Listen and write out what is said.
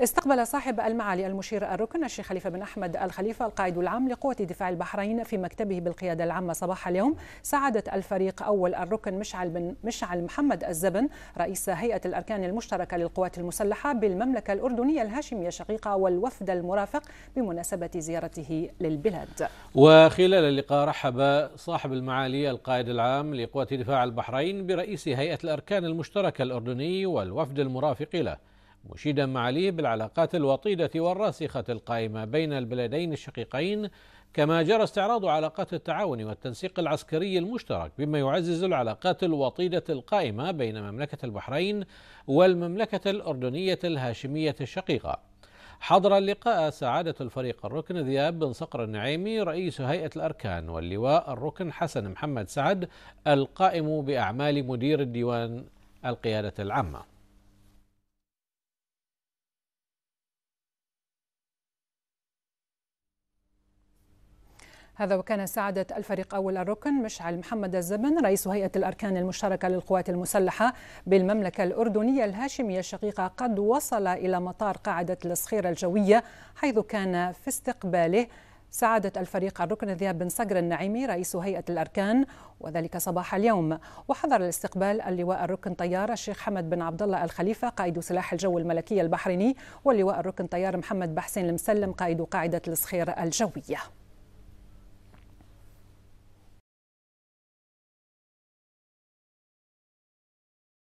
استقبل صاحب المعالي المشير الركن الشيخ خليفة بن أحمد الخليفة القائد العام لقوة دفاع البحرين في مكتبه بالقيادة العامة صباح اليوم سعادة الفريق أول الركن مشعل بن مشعل محمد الزبن رئيس هيئة الأركان المشتركة للقوات المسلحة بالمملكة الأردنية الهاشمية الشقيقة والوفد المرافق بمناسبة زيارته للبلاد وخلال اللقاء رحب صاحب المعالي القائد العام لقوة دفاع البحرين برئيس هيئة الأركان المشتركة الأردني والوفد المرافق له مشيدا معاليه بالعلاقات الوطيدة والراسخة القائمة بين البلدين الشقيقين كما جرى استعراض علاقات التعاون والتنسيق العسكري المشترك بما يعزز العلاقات الوطيدة القائمة بين مملكة البحرين والمملكة الأردنية الهاشمية الشقيقة حضر اللقاء سعادة الفريق الركن ذياب بن صقر النعيمي رئيس هيئة الأركان واللواء الركن حسن محمد سعد القائم بأعمال مدير الديوان القيادة العامة هذا وكان سعادة الفريق أول الركن مشعل محمد الزبن رئيس هيئة الأركان المشتركة للقوات المسلحة بالمملكة الأردنية الهاشمية الشقيقة قد وصل إلى مطار قاعدة الصخيرة الجوية حيث كان في استقباله سعادة الفريق الركن ذياب بن صقر النعيمي رئيس هيئة الأركان وذلك صباح اليوم وحضر الاستقبال اللواء الركن طيار الشيخ حمد بن عبد الله الخليفة قائد سلاح الجو الملكي البحريني واللواء الركن طيار محمد بحسين المسلم قائد قاعدة الصخير الجوية